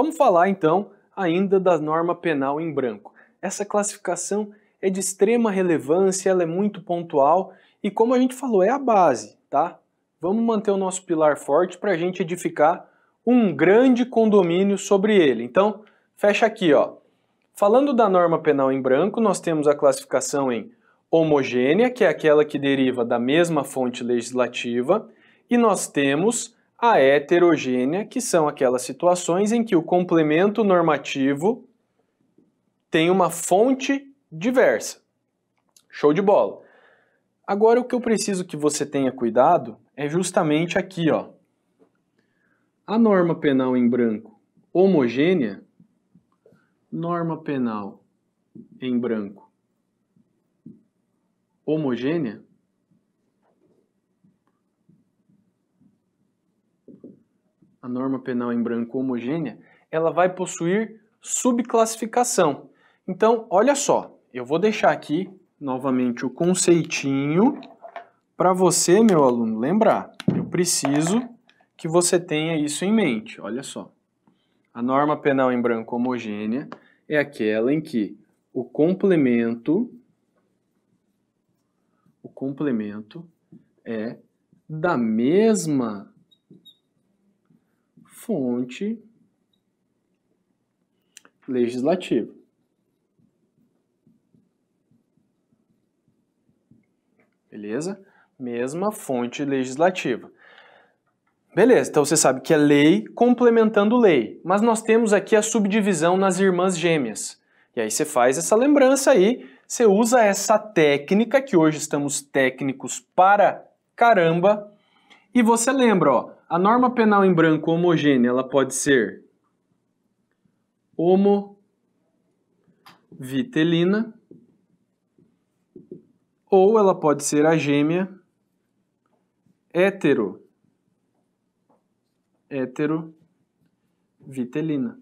Vamos falar então ainda da norma penal em branco. Essa classificação é de extrema relevância, ela é muito pontual e, como a gente falou, é a base, tá? Vamos manter o nosso pilar forte para a gente edificar um grande condomínio sobre ele. Então, fecha aqui, ó. Falando da norma penal em branco, nós temos a classificação em homogênea, que é aquela que deriva da mesma fonte legislativa, e nós temos a heterogênea, que são aquelas situações em que o complemento normativo tem uma fonte diversa. Show de bola. Agora o que eu preciso que você tenha cuidado é justamente aqui, ó. A norma penal em branco homogênea, norma penal em branco homogênea, a norma penal em branco homogênea, ela vai possuir subclassificação. Então, olha só, eu vou deixar aqui novamente o conceitinho para você, meu aluno, lembrar. Eu preciso que você tenha isso em mente. Olha só. A norma penal em branco homogênea é aquela em que o complemento o complemento é da mesma fonte legislativa. Beleza? Mesma fonte legislativa. Beleza, então você sabe que é lei complementando lei, mas nós temos aqui a subdivisão nas irmãs gêmeas. E aí você faz essa lembrança aí, você usa essa técnica, que hoje estamos técnicos para caramba, e você lembra, ó, a norma penal em branco homogênea, ela pode ser homovitelina ou ela pode ser a gêmea hetero hétero vitelina.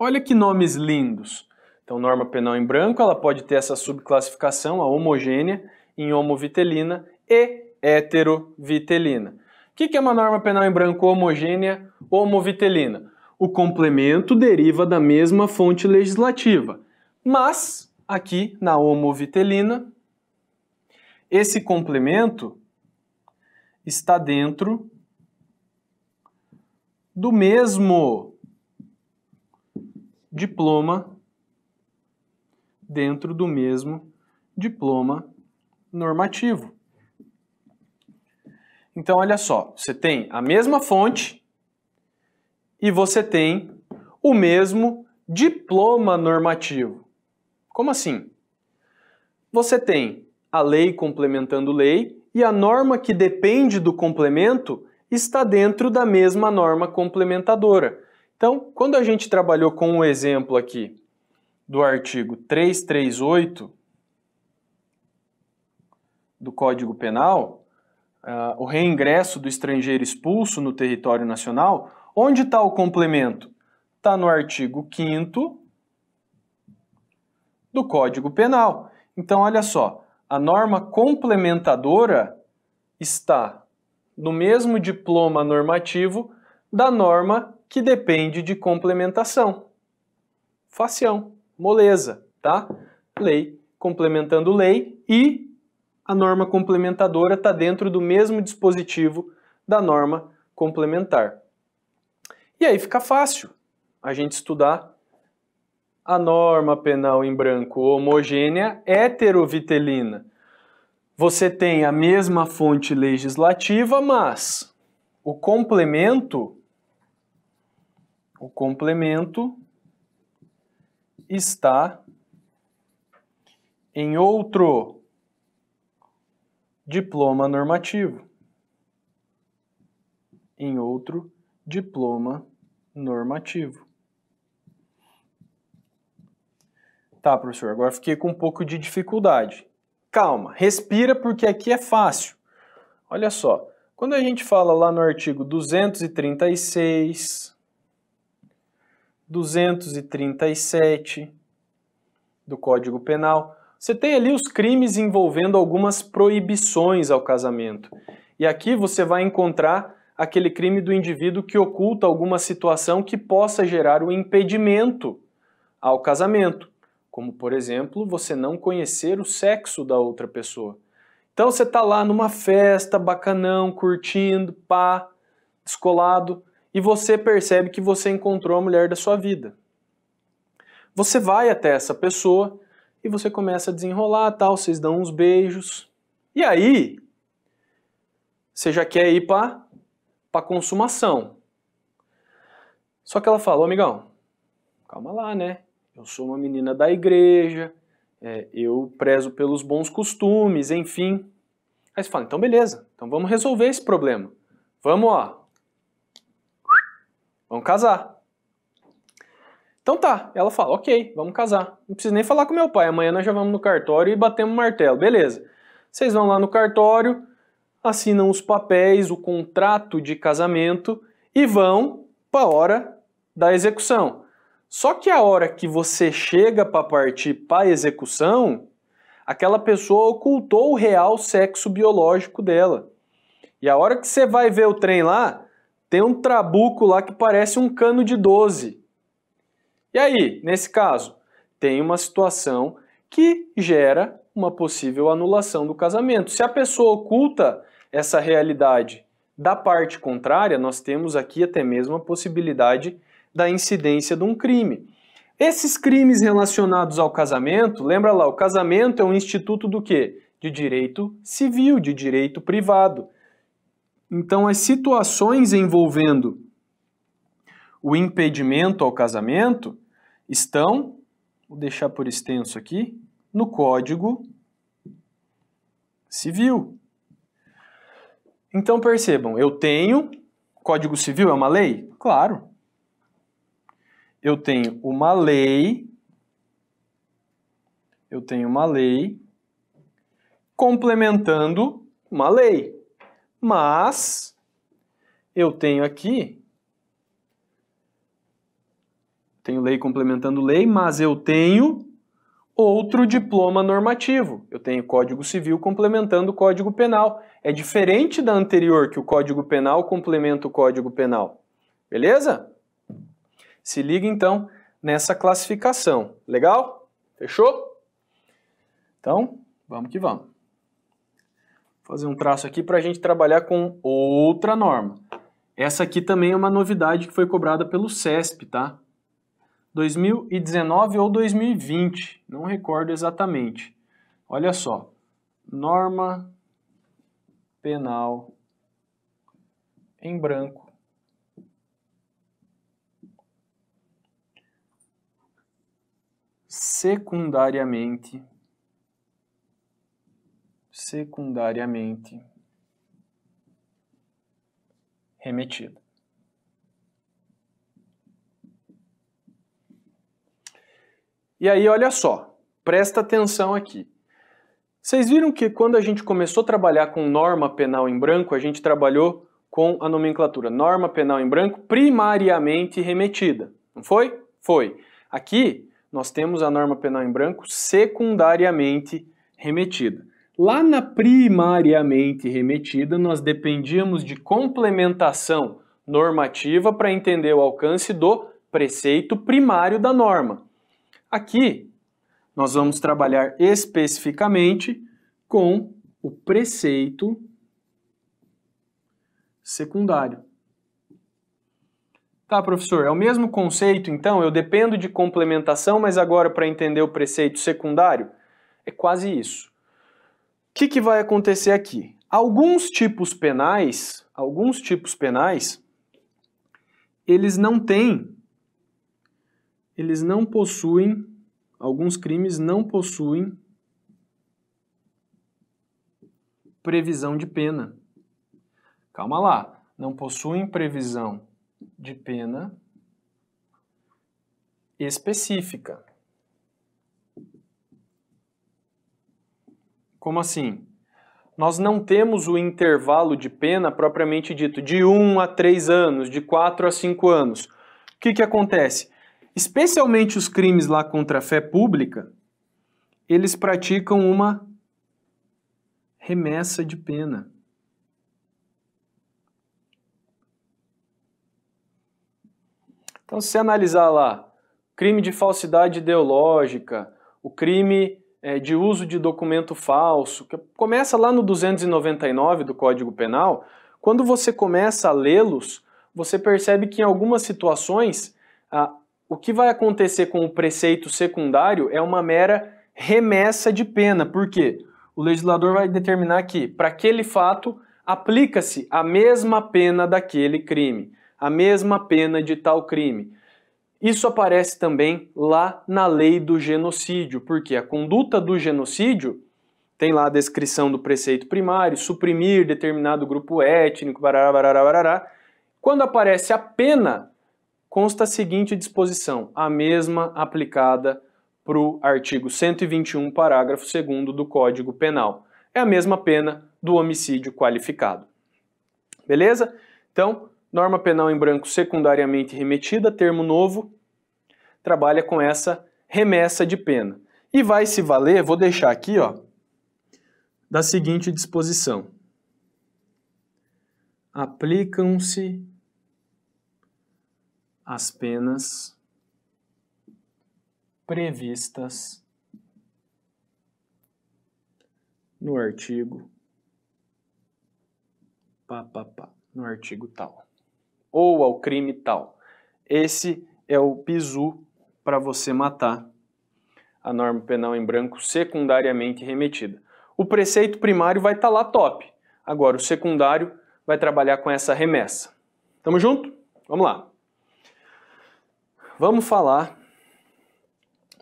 Olha que nomes lindos. Então, norma penal em branco, ela pode ter essa subclassificação, a homogênea, em homovitelina e heterovitelina. O que é uma norma penal em branco homogênea homovitelina? O complemento deriva da mesma fonte legislativa, mas aqui na homovitelina, esse complemento está dentro do mesmo diploma, dentro do mesmo diploma normativo. Então, olha só, você tem a mesma fonte e você tem o mesmo diploma normativo. Como assim? Você tem a lei complementando lei e a norma que depende do complemento está dentro da mesma norma complementadora. Então, quando a gente trabalhou com o exemplo aqui do artigo 338 do Código Penal, uh, o reingresso do estrangeiro expulso no território nacional, onde está o complemento? Está no artigo 5 do Código Penal. Então, olha só, a norma complementadora está no mesmo diploma normativo da norma que depende de complementação. Facião, moleza, tá? Lei complementando lei e a norma complementadora está dentro do mesmo dispositivo da norma complementar. E aí fica fácil a gente estudar a norma penal em branco homogênea heterovitelina. Você tem a mesma fonte legislativa, mas o complemento o complemento está em outro diploma normativo. Em outro, diploma normativo. Tá, professor, agora fiquei com um pouco de dificuldade. Calma, respira porque aqui é fácil. Olha só, quando a gente fala lá no artigo 236, 237 do Código Penal, você tem ali os crimes envolvendo algumas proibições ao casamento. E aqui você vai encontrar aquele crime do indivíduo que oculta alguma situação que possa gerar um impedimento ao casamento, como por exemplo, você não conhecer o sexo da outra pessoa. Então você está lá numa festa, bacanão, curtindo, pá, descolado, e você percebe que você encontrou a mulher da sua vida. Você vai até essa pessoa, e você começa a desenrolar, tal, vocês dão uns beijos. E aí, você já quer ir para para consumação. Só que ela falou, amigão, calma lá, né? Eu sou uma menina da igreja, é, eu prezo pelos bons costumes, enfim. Aí você fala, então beleza, então vamos resolver esse problema. Vamos, ó. Vamos casar. Então tá, ela fala, ok, vamos casar. Não precisa nem falar com meu pai, amanhã nós já vamos no cartório e batemos martelo, beleza. Vocês vão lá no cartório, assinam os papéis, o contrato de casamento e vão para a hora da execução. Só que a hora que você chega para partir para a execução, aquela pessoa ocultou o real sexo biológico dela. E a hora que você vai ver o trem lá, tem um trabuco lá que parece um cano de 12. E aí, nesse caso, tem uma situação que gera uma possível anulação do casamento. Se a pessoa oculta essa realidade da parte contrária, nós temos aqui até mesmo a possibilidade da incidência de um crime. Esses crimes relacionados ao casamento, lembra lá, o casamento é um instituto do quê? De direito civil, de direito privado. Então as situações envolvendo o impedimento ao casamento estão, vou deixar por extenso aqui, no Código Civil. Então percebam, eu tenho. Código Civil é uma lei? Claro. Eu tenho uma lei. Eu tenho uma lei complementando uma lei. Mas eu tenho aqui tenho lei complementando lei, mas eu tenho outro diploma normativo. Eu tenho Código Civil complementando o Código Penal. É diferente da anterior, que o Código Penal complementa o Código Penal. Beleza? Se liga então nessa classificação. Legal? Fechou? Então, vamos que vamos. Vou fazer um traço aqui para a gente trabalhar com outra norma. Essa aqui também é uma novidade que foi cobrada pelo CESP, tá? 2019 ou 2020, não recordo exatamente. Olha só, norma penal em branco. Secundariamente, secundariamente remetida. E aí, olha só, presta atenção aqui. Vocês viram que quando a gente começou a trabalhar com norma penal em branco, a gente trabalhou com a nomenclatura norma penal em branco primariamente remetida, não foi? Foi. Aqui nós temos a norma penal em branco secundariamente remetida. Lá na primariamente remetida, nós dependíamos de complementação normativa para entender o alcance do preceito primário da norma. Aqui, nós vamos trabalhar especificamente com o preceito secundário. Tá, professor, é o mesmo conceito, então? Eu dependo de complementação, mas agora para entender o preceito secundário? É quase isso. O que, que vai acontecer aqui? Alguns tipos penais, alguns tipos penais, eles não têm eles não possuem, alguns crimes não possuem previsão de pena. Calma lá, não possuem previsão de pena específica. Como assim? Nós não temos o intervalo de pena propriamente dito de 1 um a 3 anos, de 4 a 5 anos. O que, que acontece? especialmente os crimes lá contra a fé pública, eles praticam uma remessa de pena. Então, se analisar lá, crime de falsidade ideológica, o crime é, de uso de documento falso, que começa lá no 299 do Código Penal, quando você começa a lê-los, você percebe que em algumas situações a, o que vai acontecer com o preceito secundário é uma mera remessa de pena. porque O legislador vai determinar que, para aquele fato, aplica-se a mesma pena daquele crime, a mesma pena de tal crime. Isso aparece também lá na lei do genocídio, porque a conduta do genocídio tem lá a descrição do preceito primário, suprimir determinado grupo étnico, barará, barará, barará. Quando aparece a pena consta a seguinte disposição, a mesma aplicada para o artigo 121, parágrafo 2 do Código Penal. É a mesma pena do homicídio qualificado. Beleza? Então, norma penal em branco secundariamente remetida, termo novo, trabalha com essa remessa de pena. E vai se valer, vou deixar aqui, ó, da seguinte disposição. Aplicam-se as penas previstas no artigo pá, pá, pá, no artigo tal ou ao crime tal. Esse é o pisu para você matar a norma penal em branco secundariamente remetida. O preceito primário vai estar tá lá top. Agora o secundário vai trabalhar com essa remessa. Tamo junto? Vamos lá. Vamos falar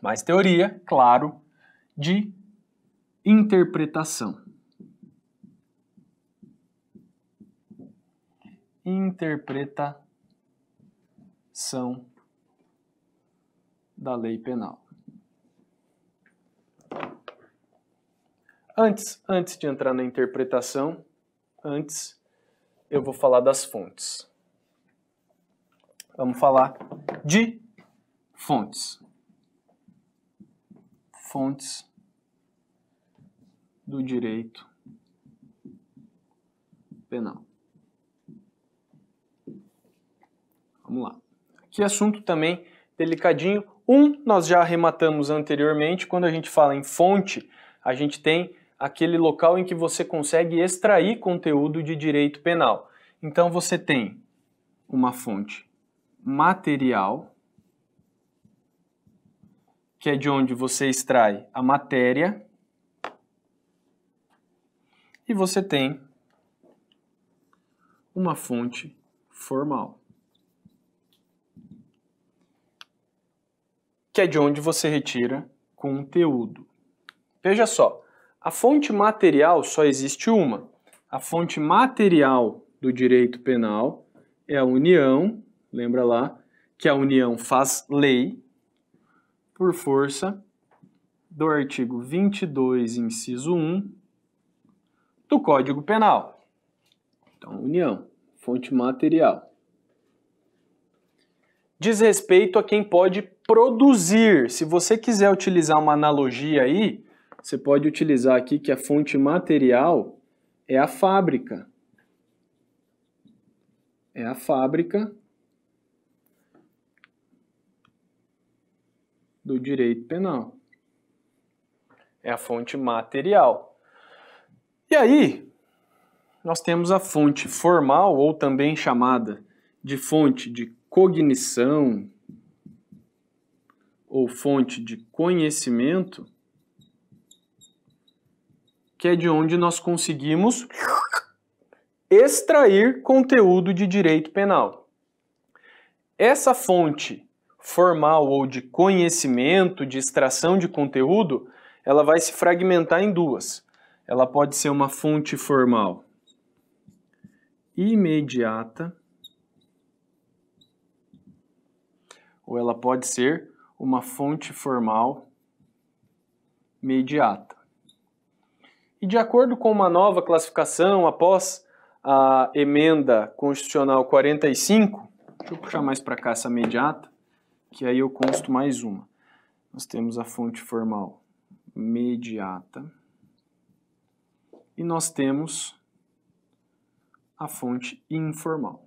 mais teoria, claro, de interpretação. Interpretação da lei penal. Antes, antes de entrar na interpretação, antes eu vou falar das fontes. Vamos falar de fontes. Fontes do direito penal. Vamos lá. Que assunto também delicadinho. Um, nós já arrematamos anteriormente. Quando a gente fala em fonte, a gente tem aquele local em que você consegue extrair conteúdo de direito penal. Então você tem uma fonte material que é de onde você extrai a matéria e você tem uma fonte formal. Que é de onde você retira conteúdo. Veja só, a fonte material só existe uma. A fonte material do direito penal é a união, lembra lá, que a união faz lei, por força do artigo 22, inciso 1 do Código Penal. Então, união, fonte material. Diz respeito a quem pode produzir. Se você quiser utilizar uma analogia aí, você pode utilizar aqui que a fonte material é a fábrica. É a fábrica do direito penal. É a fonte material. E aí, nós temos a fonte formal, ou também chamada de fonte de cognição, ou fonte de conhecimento, que é de onde nós conseguimos extrair conteúdo de direito penal. Essa fonte formal ou de conhecimento, de extração de conteúdo, ela vai se fragmentar em duas. Ela pode ser uma fonte formal imediata ou ela pode ser uma fonte formal mediata. E de acordo com uma nova classificação após a emenda constitucional 45, deixa eu puxar mais para cá essa mediata, que aí eu consto mais uma. Nós temos a fonte formal mediata e nós temos a fonte informal.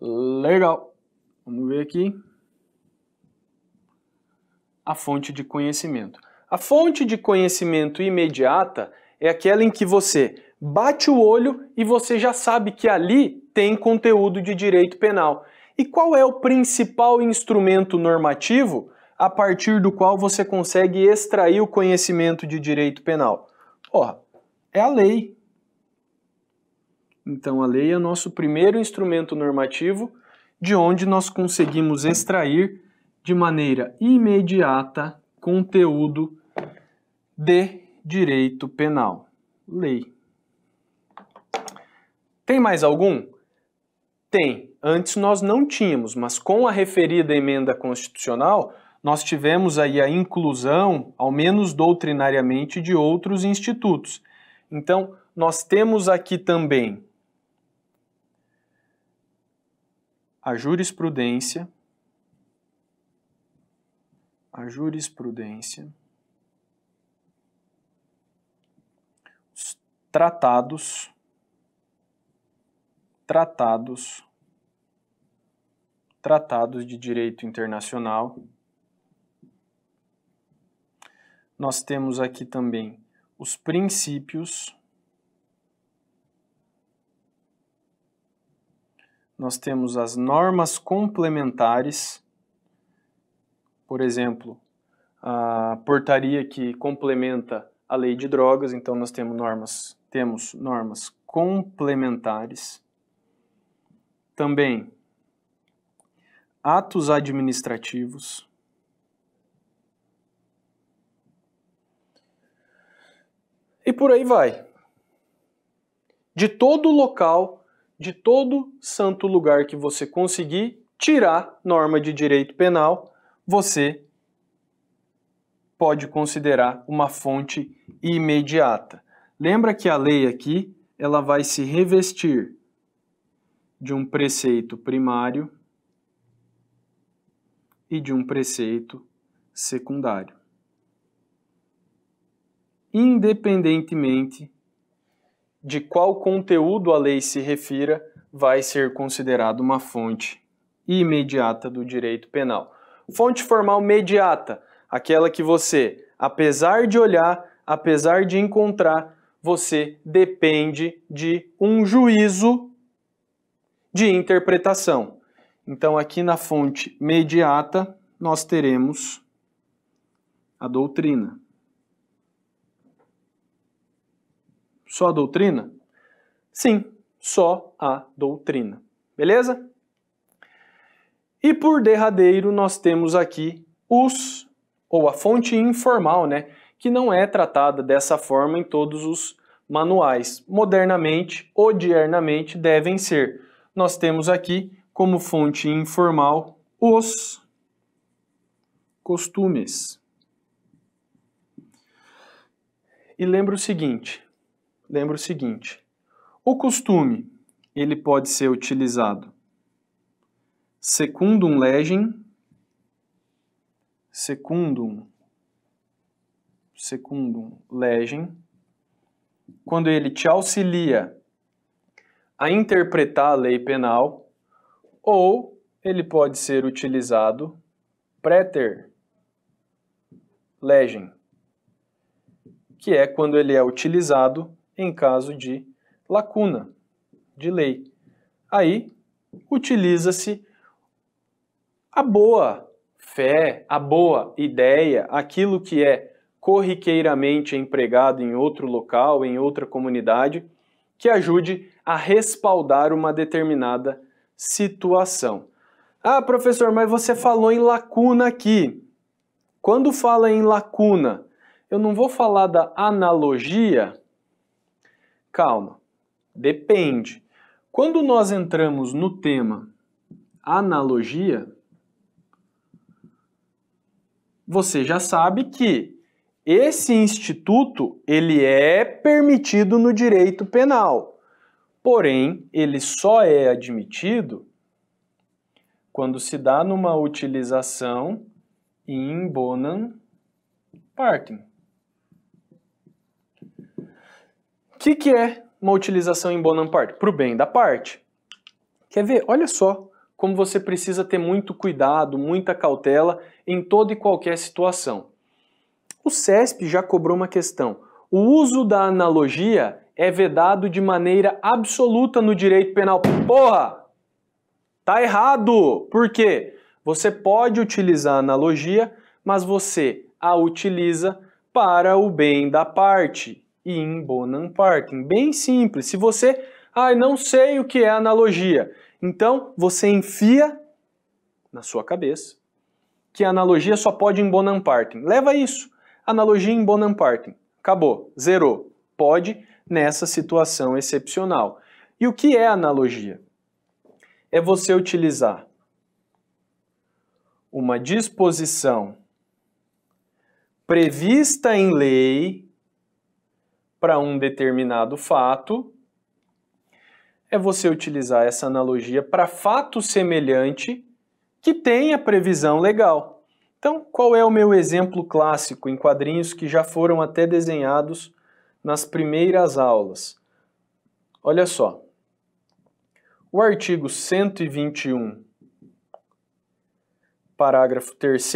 Legal! Vamos ver aqui a fonte de conhecimento. A fonte de conhecimento imediata é aquela em que você bate o olho e você já sabe que ali tem conteúdo de direito penal. E qual é o principal instrumento normativo a partir do qual você consegue extrair o conhecimento de direito penal? Ó, é a lei. Então a lei é nosso primeiro instrumento normativo de onde nós conseguimos extrair de maneira imediata conteúdo de direito penal. Lei. Tem mais algum? Tem. Antes nós não tínhamos, mas com a referida emenda constitucional, nós tivemos aí a inclusão, ao menos doutrinariamente, de outros institutos. Então, nós temos aqui também a jurisprudência, a jurisprudência, os tratados, tratados, tratados de direito internacional. Nós temos aqui também os princípios. Nós temos as normas complementares, por exemplo, a portaria que complementa a lei de drogas, então nós temos normas, temos normas complementares também atos administrativos. E por aí vai. De todo local, de todo santo lugar que você conseguir tirar norma de direito penal, você pode considerar uma fonte imediata. Lembra que a lei aqui, ela vai se revestir de um preceito primário e de um preceito secundário. Independentemente de qual conteúdo a lei se refira, vai ser considerado uma fonte imediata do direito penal. Fonte formal imediata, aquela que você, apesar de olhar, apesar de encontrar, você depende de um juízo de interpretação. Então, aqui na fonte mediata, nós teremos a doutrina. Só a doutrina? Sim, só a doutrina. Beleza? E por derradeiro, nós temos aqui os, ou a fonte informal, né? Que não é tratada dessa forma em todos os manuais. Modernamente, odiernamente, devem ser nós temos aqui como fonte informal os costumes. E lembra o seguinte, lembra o seguinte, o costume, ele pode ser utilizado segundo um legem, segundo secundum legem, quando ele te auxilia a interpretar a lei penal, ou ele pode ser utilizado preter legem, que é quando ele é utilizado em caso de lacuna de lei. Aí utiliza-se a boa fé, a boa ideia, aquilo que é corriqueiramente empregado em outro local, em outra comunidade, que ajude a respaldar uma determinada situação. Ah, professor, mas você falou em lacuna aqui. Quando fala em lacuna, eu não vou falar da analogia? Calma, depende. Quando nós entramos no tema analogia, você já sabe que esse instituto ele é permitido no direito penal. Porém, ele só é admitido quando se dá numa utilização in bonam partem. O que, que é uma utilização in bonam partem? Para o bem da parte. Quer ver? Olha só como você precisa ter muito cuidado, muita cautela em toda e qualquer situação. O CESP já cobrou uma questão. O uso da analogia é vedado de maneira absoluta no direito penal. Porra! Tá errado! Por quê? Você pode utilizar a analogia, mas você a utiliza para o bem da parte. E in bonam partem. Bem simples. Se você, ai, ah, não sei o que é analogia, então você enfia na sua cabeça que a analogia só pode em bonam partem. Leva isso. Analogia em bonam partem. Acabou. Zerou. Pode nessa situação excepcional. E o que é analogia? É você utilizar uma disposição prevista em lei para um determinado fato, é você utilizar essa analogia para fato semelhante que tenha previsão legal. Então, qual é o meu exemplo clássico em quadrinhos que já foram até desenhados nas primeiras aulas. Olha só. O artigo 121, parágrafo 3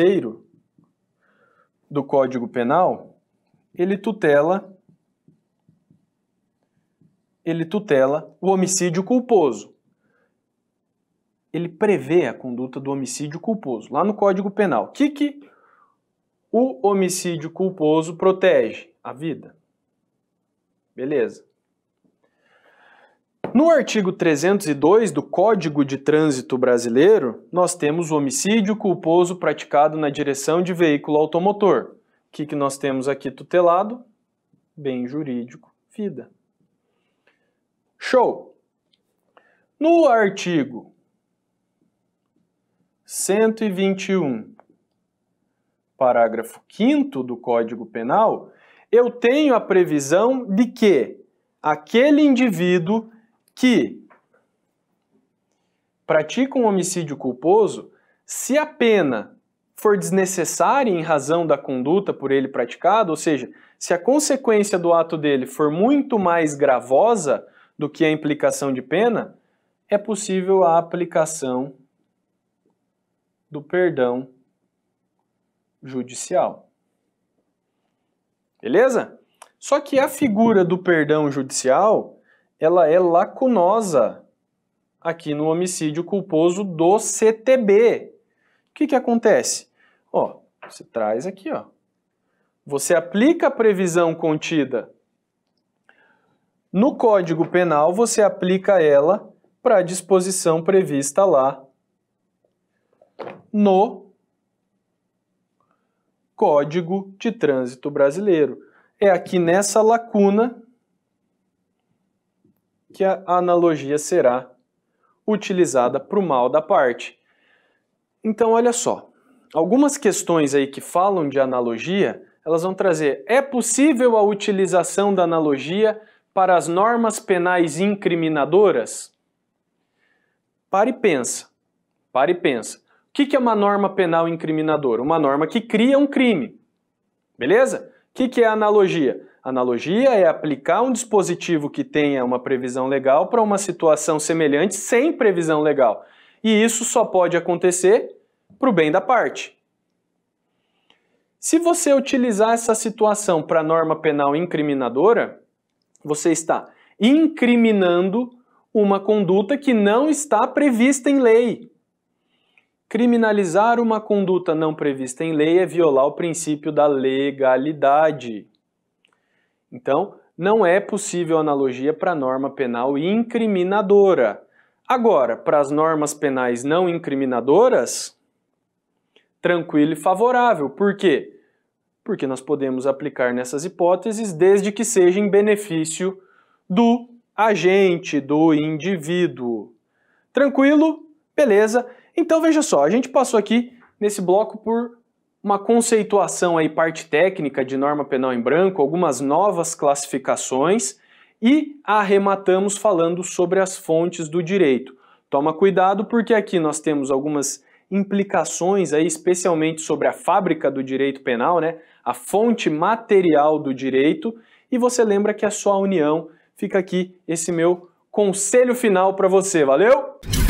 do Código Penal, ele tutela ele tutela o homicídio culposo. Ele prevê a conduta do homicídio culposo, lá no Código Penal. O que, que o homicídio culposo protege? A vida. Beleza. No artigo 302 do Código de Trânsito Brasileiro, nós temos o homicídio culposo praticado na direção de veículo automotor. O que, que nós temos aqui tutelado? Bem jurídico, vida. Show! No artigo 121, parágrafo 5 do Código Penal, eu tenho a previsão de que aquele indivíduo que pratica um homicídio culposo, se a pena for desnecessária em razão da conduta por ele praticada, ou seja, se a consequência do ato dele for muito mais gravosa do que a implicação de pena, é possível a aplicação do perdão judicial. Beleza? Só que a figura do perdão judicial, ela é lacunosa aqui no homicídio culposo do CTB. O que, que acontece? Ó, você traz aqui, ó. Você aplica a previsão contida no Código Penal, você aplica ela para a disposição prevista lá no Código de Trânsito Brasileiro. É aqui nessa lacuna que a analogia será utilizada para o mal da parte. Então, olha só. Algumas questões aí que falam de analogia, elas vão trazer: é possível a utilização da analogia para as normas penais incriminadoras? Pare e pensa. Pare e pensa que, que é uma norma penal incriminadora? Uma norma que cria um crime. Beleza? O que, que é analogia? Analogia é aplicar um dispositivo que tenha uma previsão legal para uma situação semelhante sem previsão legal. E isso só pode acontecer para o bem da parte. Se você utilizar essa situação para norma penal incriminadora, você está incriminando uma conduta que não está prevista em lei. Criminalizar uma conduta não prevista em lei é violar o princípio da legalidade. Então, não é possível analogia para norma penal incriminadora. Agora, para as normas penais não incriminadoras, tranquilo e favorável. Por quê? Porque nós podemos aplicar nessas hipóteses desde que seja em benefício do agente, do indivíduo. Tranquilo? Beleza? Então veja só, a gente passou aqui nesse bloco por uma conceituação aí, parte técnica de norma penal em branco, algumas novas classificações e arrematamos falando sobre as fontes do direito. Toma cuidado porque aqui nós temos algumas implicações aí, especialmente sobre a fábrica do direito penal, né? A fonte material do direito e você lembra que é só a união. Fica aqui esse meu conselho final para você. Valeu?